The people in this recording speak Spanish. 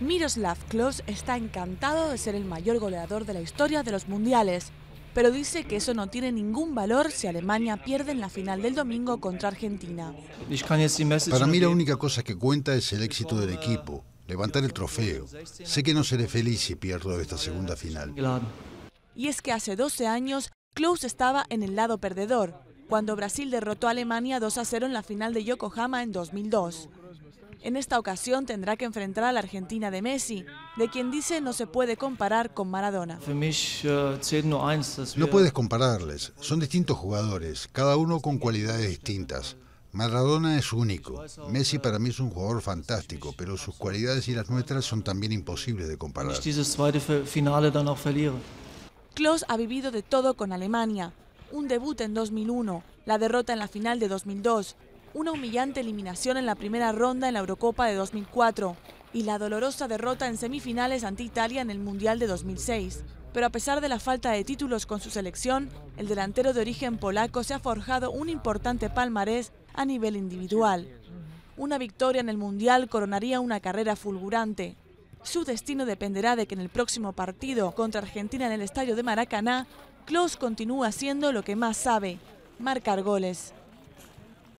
Miroslav Klose está encantado de ser el mayor goleador de la historia de los mundiales, pero dice que eso no tiene ningún valor si Alemania pierde en la final del domingo contra Argentina. Para mí la única cosa que cuenta es el éxito del equipo, levantar el trofeo. Sé que no seré feliz si pierdo esta segunda final. Y es que hace 12 años Klose estaba en el lado perdedor, cuando Brasil derrotó a Alemania 2 a 0 en la final de Yokohama en 2002. En esta ocasión tendrá que enfrentar a la Argentina de Messi, de quien dice no se puede comparar con Maradona. Äh, no puedes compararles, son distintos jugadores, cada uno con cualidades distintas. Maradona es único. Messi para mí es un jugador fantástico, pero sus cualidades y las nuestras son también imposibles de comparar. Klaus ha vivido de todo con Alemania. Un debut en 2001, la derrota en la final de 2002, una humillante eliminación en la primera ronda en la Eurocopa de 2004 y la dolorosa derrota en semifinales ante Italia en el Mundial de 2006. Pero a pesar de la falta de títulos con su selección, el delantero de origen polaco se ha forjado un importante palmarés a nivel individual. Una victoria en el Mundial coronaría una carrera fulgurante. Su destino dependerá de que en el próximo partido contra Argentina en el estadio de Maracaná, Klaus continúa haciendo lo que más sabe, marcar goles.